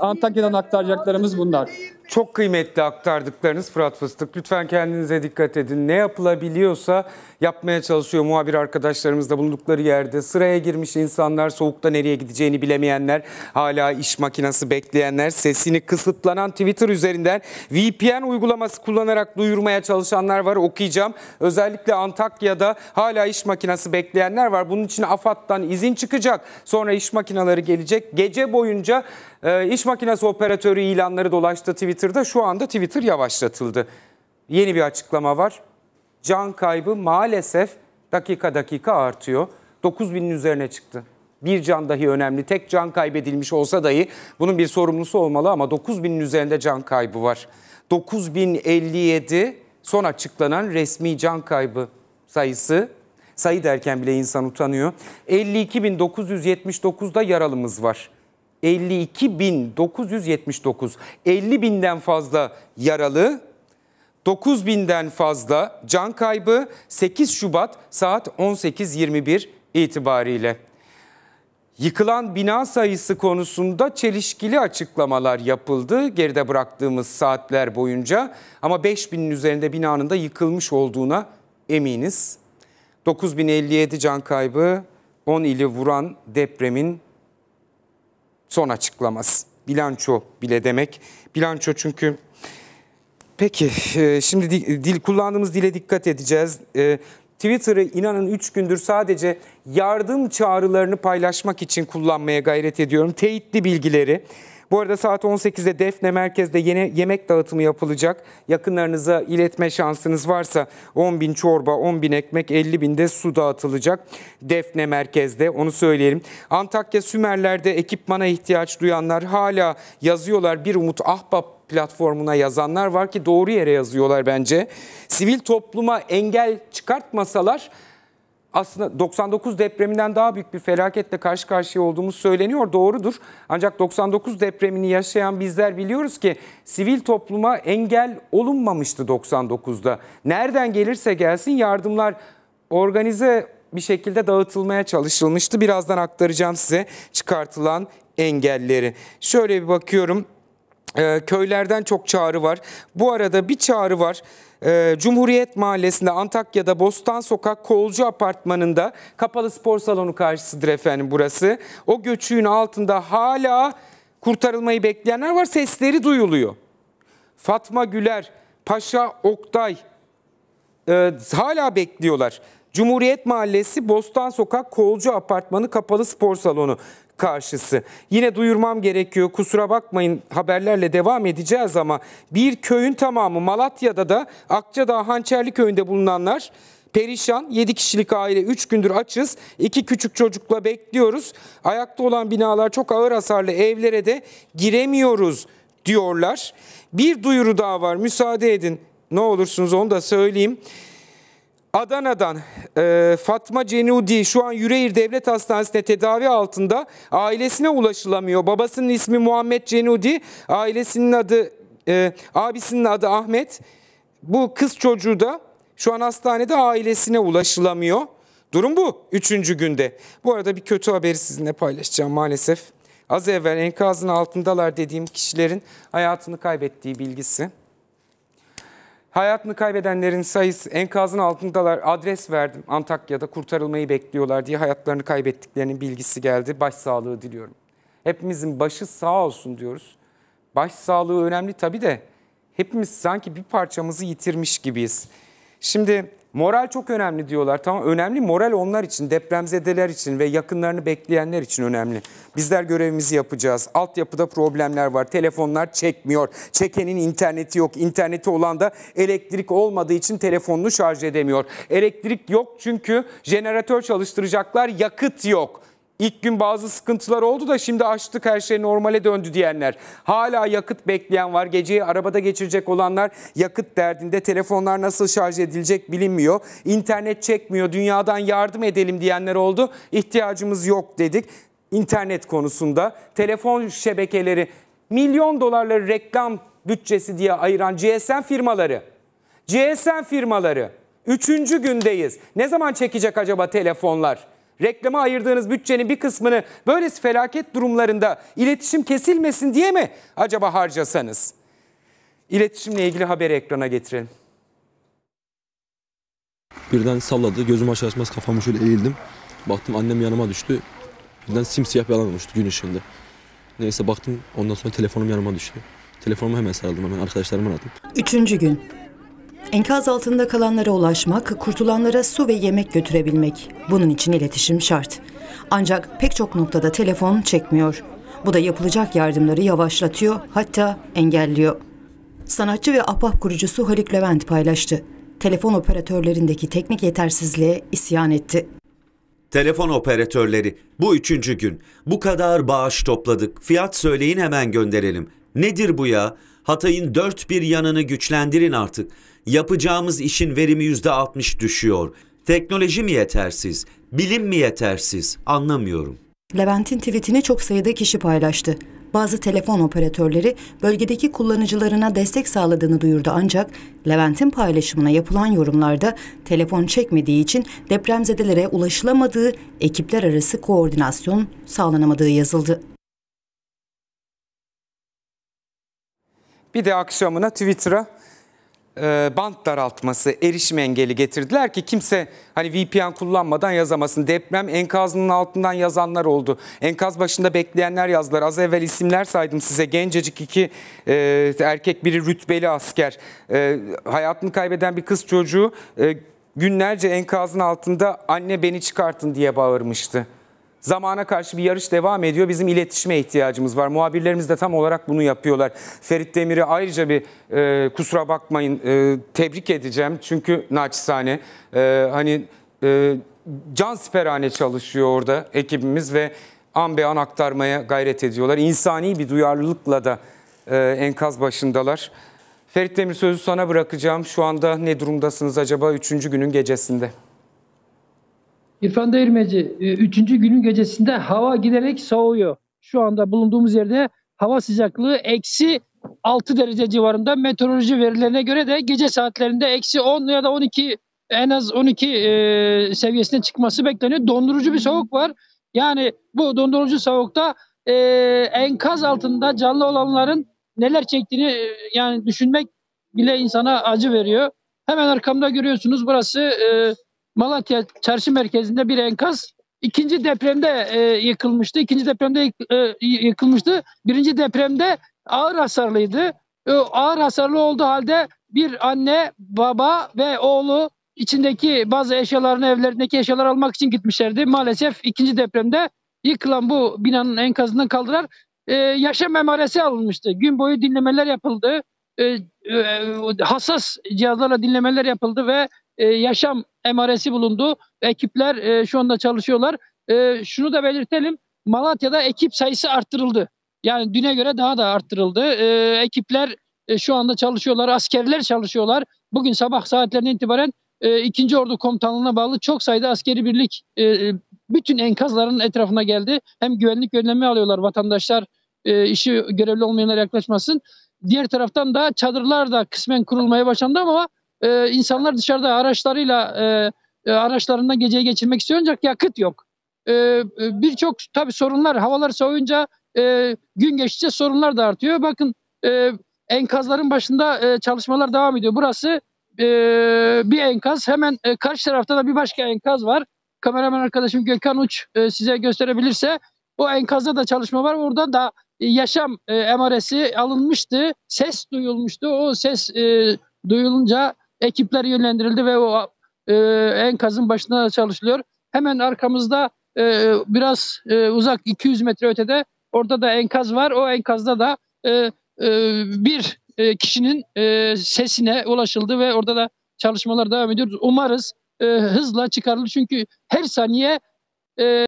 Antakya'dan aktaracaklarımız bunlar. Çok kıymetli aktardıklarınız Fırat Fıstık. Lütfen kendinize dikkat edin. Ne yapılabiliyorsa yapmaya çalışıyor muhabir arkadaşlarımız da bulundukları yerde. Sıraya girmiş insanlar, soğukta nereye gideceğini bilemeyenler, hala iş makinesi bekleyenler, sesini kısıtlanan Twitter üzerinden VPN uygulaması kullanarak duyurmaya çalışanlar var. Okuyacağım. Özellikle Antakya'da hala iş makinesi bekleyenler var. Bunun için AFAD'dan izin çıkacak. Sonra iş makineleri gelecek. Gece boyunca e, iş makinesi operatörü ilanları dolaştı Twitter Twitter'da şu anda Twitter yavaşlatıldı. Yeni bir açıklama var. Can kaybı maalesef dakika dakika artıyor. binin üzerine çıktı. Bir can dahi önemli. Tek can kaybedilmiş olsa dahi bunun bir sorumlusu olmalı ama binin üzerinde can kaybı var. 9057 son açıklanan resmi can kaybı sayısı. Sayı derken bile insan utanıyor. 52.979'da yaralımız var. 52.979, 50 binden fazla yaralı, 9 binden fazla can kaybı 8 Şubat saat 18.21 itibariyle. Yıkılan bina sayısı konusunda çelişkili açıklamalar yapıldı geride bıraktığımız saatler boyunca ama 5000'in üzerinde binanın da yıkılmış olduğuna eminiz. 9057 can kaybı 10 ili vuran depremin son açıklaması. Bilanço bile demek. Bilanço çünkü Peki e, şimdi dil kullandığımız dile dikkat edeceğiz. E, Twitter'ı inanın 3 gündür sadece yardım çağrılarını paylaşmak için kullanmaya gayret ediyorum. Teyitli bilgileri bu arada saat 18'de Defne merkezde yeni yemek dağıtımı yapılacak. Yakınlarınıza iletme şansınız varsa 10 bin çorba, 10 bin ekmek, 50 bin de su dağıtılacak. Defne merkezde onu söyleyelim. Antakya Sümerler'de ekipmana ihtiyaç duyanlar hala yazıyorlar. Bir Umut Ahbap platformuna yazanlar var ki doğru yere yazıyorlar bence. Sivil topluma engel çıkartmasalar aslında 99 depreminden daha büyük bir felaketle karşı karşıya olduğumuz söyleniyor. Doğrudur. Ancak 99 depremini yaşayan bizler biliyoruz ki sivil topluma engel olunmamıştı 99'da. Nereden gelirse gelsin yardımlar organize bir şekilde dağıtılmaya çalışılmıştı. Birazdan aktaracağım size çıkartılan engelleri. Şöyle bir bakıyorum e, köylerden çok çağrı var. Bu arada bir çağrı var. E, Cumhuriyet Mahallesi'nde Antakya'da Bostan Sokak Kolcu Apartmanı'nda kapalı spor salonu karşısıdır efendim burası. O göçüğün altında hala kurtarılmayı bekleyenler var. Sesleri duyuluyor. Fatma Güler, Paşa Oktay e, hala bekliyorlar. Cumhuriyet Mahallesi Bostan Sokak Kolcu Apartmanı Kapalı Spor Salonu karşısı. Yine duyurmam gerekiyor kusura bakmayın haberlerle devam edeceğiz ama bir köyün tamamı Malatya'da da Akçadağ Hançerli Köyü'nde bulunanlar perişan. 7 kişilik aile 3 gündür açız. 2 küçük çocukla bekliyoruz. Ayakta olan binalar çok ağır hasarlı evlere de giremiyoruz diyorlar. Bir duyuru daha var müsaade edin ne olursunuz onu da söyleyeyim. Adana'dan e, Fatma Cenudi şu an Yüreğir Devlet Hastanesi'nde tedavi altında. Ailesine ulaşılamıyor. Babasının ismi Muhammed Cenudi, ailesinin adı, e, abisinin adı Ahmet. Bu kız çocuğu da şu an hastanede ailesine ulaşılamıyor. Durum bu üçüncü günde. Bu arada bir kötü haberi sizinle paylaşacağım maalesef. Az evvel enkazın altındalar dediğim kişilerin hayatını kaybettiği bilgisi. Hayatını kaybedenlerin sayısı enkazın altındalar adres verdim Antakya'da kurtarılmayı bekliyorlar diye hayatlarını kaybettiklerinin bilgisi geldi. Başsağlığı diliyorum. Hepimizin başı sağ olsun diyoruz. Başsağlığı önemli tabii de hepimiz sanki bir parçamızı yitirmiş gibiyiz. Şimdi Moral çok önemli diyorlar. Tamam önemli moral onlar için, depremzedeler için ve yakınlarını bekleyenler için önemli. Bizler görevimizi yapacağız. Altyapıda problemler var. Telefonlar çekmiyor. Çekenin interneti yok. İnterneti olan da elektrik olmadığı için telefonunu şarj edemiyor. Elektrik yok çünkü jeneratör çalıştıracaklar. Yakıt yok. İlk gün bazı sıkıntılar oldu da şimdi açtık her şey normale döndü diyenler. Hala yakıt bekleyen var. Geceyi arabada geçirecek olanlar yakıt derdinde. Telefonlar nasıl şarj edilecek bilinmiyor. İnternet çekmiyor. Dünyadan yardım edelim diyenler oldu. İhtiyacımız yok dedik. İnternet konusunda telefon şebekeleri milyon dolarları reklam bütçesi diye ayıran GSM firmaları. GSM firmaları. Üçüncü gündeyiz. Ne zaman çekecek acaba telefonlar? reklama ayırdığınız bütçenin bir kısmını böylesi felaket durumlarında iletişim kesilmesin diye mi acaba harcasanız? İletişimle ilgili haberi ekrana getirelim. Birden salladı. Gözüm aşağı açmaz kafamı şöyle eğildim. Baktım annem yanıma düştü. Birden simsiyah bir alan olmuştu gün ışığında. Neyse baktım ondan sonra telefonum yanıma düştü. Telefonumu hemen sarıldım hemen arkadaşlarıma aradım. Üçüncü gün Enkaz altında kalanlara ulaşmak, kurtulanlara su ve yemek götürebilmek. Bunun için iletişim şart. Ancak pek çok noktada telefon çekmiyor. Bu da yapılacak yardımları yavaşlatıyor, hatta engelliyor. Sanatçı ve ahbap kurucusu Haluk Levent paylaştı. Telefon operatörlerindeki teknik yetersizliğe isyan etti. Telefon operatörleri bu üçüncü gün bu kadar bağış topladık fiyat söyleyin hemen gönderelim. Nedir bu ya? Hatay'ın dört bir yanını güçlendirin artık. Yapacağımız işin verimi yüzde %60 düşüyor. Teknoloji mi yetersiz? Bilim mi yetersiz? Anlamıyorum. Levent'in tweetini çok sayıda kişi paylaştı. Bazı telefon operatörleri bölgedeki kullanıcılarına destek sağladığını duyurdu ancak Levent'in paylaşımına yapılan yorumlarda telefon çekmediği için depremzedelere ulaşılamadığı, ekipler arası koordinasyon sağlanamadığı yazıldı. Bir de akşamına Twitter'a e, bant daraltması, erişim engeli getirdiler ki kimse hani VPN kullanmadan yazamasın. Deprem enkazının altından yazanlar oldu. Enkaz başında bekleyenler yazdılar. Az evvel isimler saydım size. Gencecik iki e, erkek biri rütbeli asker. E, hayatını kaybeden bir kız çocuğu e, günlerce enkazın altında anne beni çıkartın diye bağırmıştı. Zamana karşı bir yarış devam ediyor. Bizim iletişime ihtiyacımız var. Muhabirlerimiz de tam olarak bunu yapıyorlar. Ferit Demir'i ayrıca bir e, kusura bakmayın e, tebrik edeceğim. Çünkü naçizane e, hani e, can siperhane çalışıyor orada ekibimiz ve an be an aktarmaya gayret ediyorlar. İnsani bir duyarlılıkla da e, enkaz başındalar. Ferit Demir sözü sana bırakacağım. Şu anda ne durumdasınız acaba 3. günün gecesinde? İrfan Değirmeci e, üçüncü günün gecesinde hava giderek soğuyor. Şu anda bulunduğumuz yerde hava sıcaklığı eksi 6 derece civarında. Meteoroloji verilerine göre de gece saatlerinde eksi 10 ya da 12 en az 12 e, seviyesine çıkması bekleniyor. Dondurucu bir soğuk var. Yani bu dondurucu soğukta e, enkaz altında canlı olanların neler çektiğini e, yani düşünmek bile insana acı veriyor. Hemen arkamda görüyorsunuz burası e, Malatya çarşı merkezinde bir enkaz ikinci depremde e, yıkılmıştı. İkinci depremde e, yıkılmıştı. Birinci depremde ağır hasarlıydı. E, ağır hasarlı olduğu halde bir anne, baba ve oğlu içindeki bazı eşyalarını evlerindeki eşyalar almak için gitmişlerdi. Maalesef ikinci depremde yıkılan bu binanın enkazından kaldılar. E, yaşam memaresi alınmıştı. Gün boyu dinlemeler yapıldı. E, e, hassas cihazlarla dinlemeler yapıldı ve e, yaşam emaresi bulundu. Ekipler e, şu anda çalışıyorlar. E, şunu da belirtelim. Malatya'da ekip sayısı arttırıldı. Yani düne göre daha da arttırıldı. E, ekipler e, şu anda çalışıyorlar. Askerler çalışıyorlar. Bugün sabah saatlerinden itibaren e, 2. Ordu Komutanlığı'na bağlı çok sayıda askeri birlik e, e, bütün enkazların etrafına geldi. Hem güvenlik önlemi alıyorlar vatandaşlar e, işi görevli olmayanlar yaklaşmasın. Diğer taraftan da çadırlar da kısmen kurulmaya başlandı ama e, insanlar dışarıda araçlarıyla e, e, araçlarından geceyi geçirmek istiyor ancak yakıt yok. Ee, e, Birçok tabii sorunlar havalar soğuyunca e, gün geçtikçe sorunlar da artıyor. Bakın e, enkazların başında e, çalışmalar devam ediyor. Burası e, bir enkaz hemen e, karşı tarafta da bir başka enkaz var. Kameraman arkadaşım Gökhan Uç e, size gösterebilirse o enkazda da çalışma var. Orada da e, yaşam e, emaresi alınmıştı. Ses duyulmuştu. O ses e, duyulunca ekipler yönlendirildi ve o e, enkazın başına çalışılıyor. Hemen arkamızda e, biraz e, uzak 200 metre ötede orada da enkaz var. O enkazda da e, e, bir e, kişinin e, sesine ulaşıldı ve orada da çalışmalar devam ediyor. Umarız e, hızla çıkarılır çünkü her saniye e,